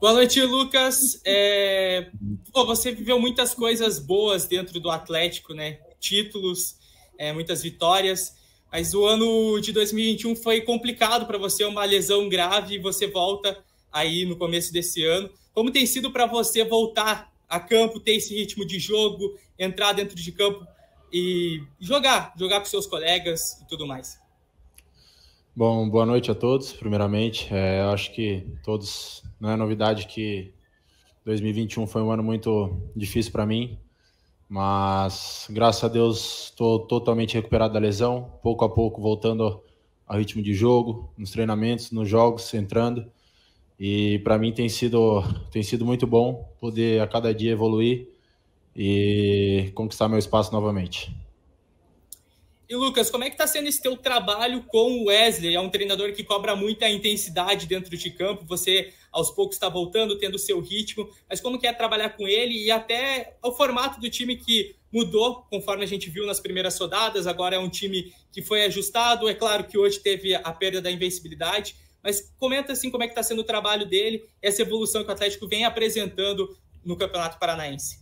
Boa noite, Lucas. É... Pô, você viveu muitas coisas boas dentro do Atlético, né? Títulos, é, muitas vitórias. Mas o ano de 2021 foi complicado para você, uma lesão grave, e você volta aí no começo desse ano. Como tem sido para você voltar a campo, ter esse ritmo de jogo, entrar dentro de campo e jogar, jogar com seus colegas e tudo mais? Bom, boa noite a todos, primeiramente. É, acho que todos, não é novidade que 2021 foi um ano muito difícil para mim, mas graças a Deus estou totalmente recuperado da lesão, pouco a pouco voltando ao ritmo de jogo, nos treinamentos, nos jogos, entrando. E para mim tem sido, tem sido muito bom poder a cada dia evoluir e conquistar meu espaço novamente. E Lucas, como é que está sendo esse teu trabalho com o Wesley? É um treinador que cobra muita intensidade dentro de campo. Você, aos poucos, está voltando, tendo o seu ritmo. Mas como que é trabalhar com ele e até o formato do time que mudou, conforme a gente viu nas primeiras rodadas. Agora é um time que foi ajustado. É claro que hoje teve a perda da invencibilidade. Mas comenta assim como é que está sendo o trabalho dele, essa evolução que o Atlético vem apresentando no Campeonato Paranaense.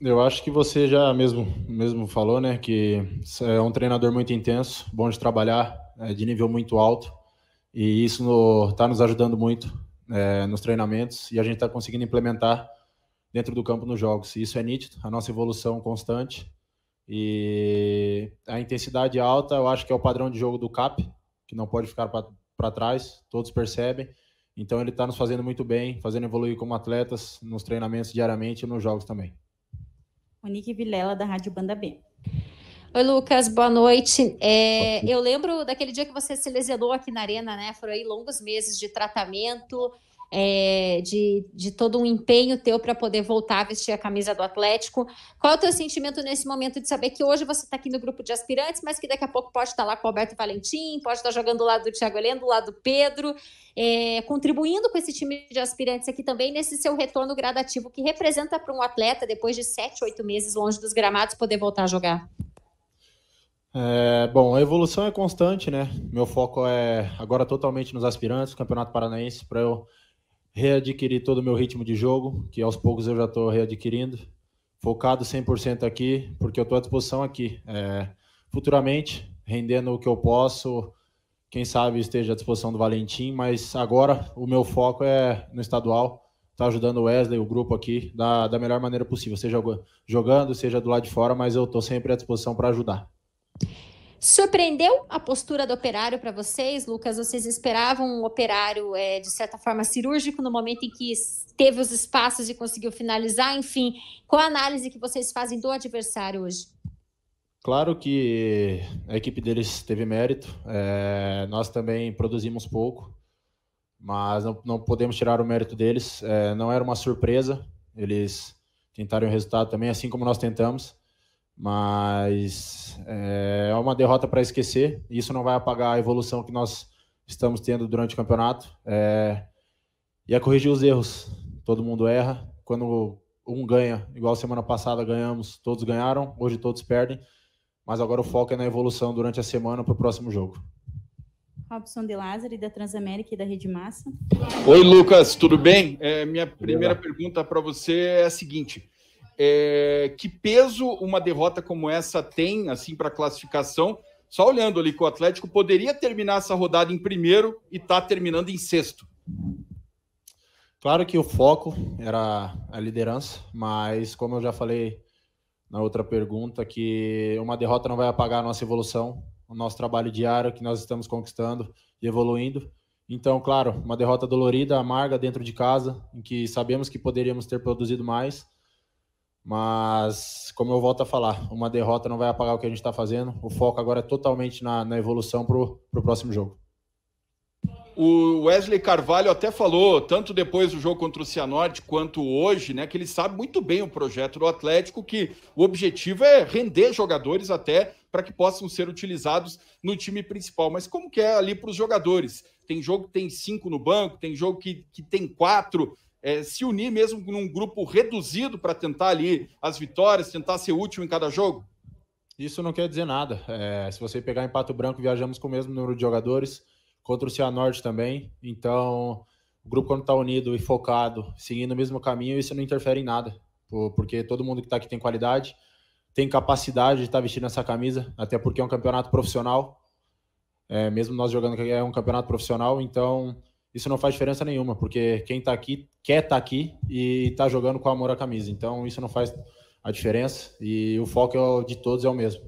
Eu acho que você já mesmo, mesmo falou, né, que é um treinador muito intenso, bom de trabalhar, é, de nível muito alto, e isso está no, tá nos ajudando muito é, nos treinamentos e a gente está conseguindo implementar dentro do campo nos jogos. E isso é nítido, a nossa evolução constante e a intensidade alta, eu acho que é o padrão de jogo do CAP, que não pode ficar para trás, todos percebem. Então ele está nos fazendo muito bem, fazendo evoluir como atletas nos treinamentos diariamente e nos jogos também. Monique Vilela, da Rádio Banda B. Oi, Lucas, boa noite. É, eu lembro daquele dia que você se lesionou aqui na Arena, né? Foram aí longos meses de tratamento é, de, de todo um empenho teu para poder voltar a vestir a camisa do Atlético. Qual é o teu sentimento nesse momento de saber que hoje você está aqui no grupo de aspirantes, mas que daqui a pouco pode estar tá lá com o Alberto Valentim, pode estar tá jogando do lado do Thiago Heleno, do lado do Pedro, é, contribuindo com esse time de aspirantes aqui também nesse seu retorno gradativo que representa para um atleta, depois de sete, oito meses longe dos gramados, poder voltar a jogar? É, bom, a evolução é constante, né? Meu foco é agora totalmente nos aspirantes, Campeonato Paranaense, para eu readquirir todo o meu ritmo de jogo, que aos poucos eu já estou readquirindo. Focado 100% aqui, porque eu estou à disposição aqui. É, futuramente, rendendo o que eu posso, quem sabe esteja à disposição do Valentim, mas agora o meu foco é no estadual, tá ajudando o Wesley, o grupo aqui, da, da melhor maneira possível, seja jogando, seja do lado de fora, mas eu estou sempre à disposição para ajudar. Surpreendeu a postura do operário para vocês, Lucas? Vocês esperavam um operário, é, de certa forma, cirúrgico no momento em que teve os espaços e conseguiu finalizar? Enfim, qual a análise que vocês fazem do adversário hoje? Claro que a equipe deles teve mérito, é, nós também produzimos pouco, mas não, não podemos tirar o mérito deles. É, não era uma surpresa, eles tentaram o resultado também, assim como nós tentamos. Mas é, é uma derrota para esquecer. Isso não vai apagar a evolução que nós estamos tendo durante o campeonato. É... E é corrigir os erros. Todo mundo erra. Quando um ganha, igual semana passada ganhamos, todos ganharam, hoje todos perdem. Mas agora o foco é na evolução durante a semana para o próximo jogo. Robson de Lázaro, da Transamérica e da Rede Massa. Oi, Lucas, tudo bem? É, minha primeira pergunta para você é a seguinte: é, que peso uma derrota como essa tem assim para a classificação? Só olhando ali que o Atlético poderia terminar essa rodada em primeiro e está terminando em sexto. Claro que o foco era a liderança, mas como eu já falei na outra pergunta, que uma derrota não vai apagar a nossa evolução, o nosso trabalho diário que nós estamos conquistando e evoluindo. Então, claro, uma derrota dolorida, amarga dentro de casa, em que sabemos que poderíamos ter produzido mais, mas, como eu volto a falar, uma derrota não vai apagar o que a gente está fazendo. O foco agora é totalmente na, na evolução para o próximo jogo. O Wesley Carvalho até falou, tanto depois do jogo contra o Cianorte quanto hoje, né, que ele sabe muito bem o projeto do Atlético, que o objetivo é render jogadores até para que possam ser utilizados no time principal. Mas como que é ali para os jogadores? Tem jogo que tem cinco no banco, tem jogo que, que tem quatro é, se unir mesmo num grupo reduzido para tentar ali as vitórias, tentar ser útil em cada jogo? Isso não quer dizer nada. É, se você pegar em Pato Branco, viajamos com o mesmo número de jogadores, contra o Cianorte também. Então, o grupo, quando está unido e focado, seguindo o mesmo caminho, isso não interfere em nada. Porque todo mundo que está aqui tem qualidade, tem capacidade de estar tá vestindo essa camisa, até porque é um campeonato profissional. É, mesmo nós jogando aqui, é um campeonato profissional, então isso não faz diferença nenhuma, porque quem está aqui quer estar tá aqui e está jogando com amor à camisa. Então, isso não faz a diferença e o foco é de todos é o mesmo.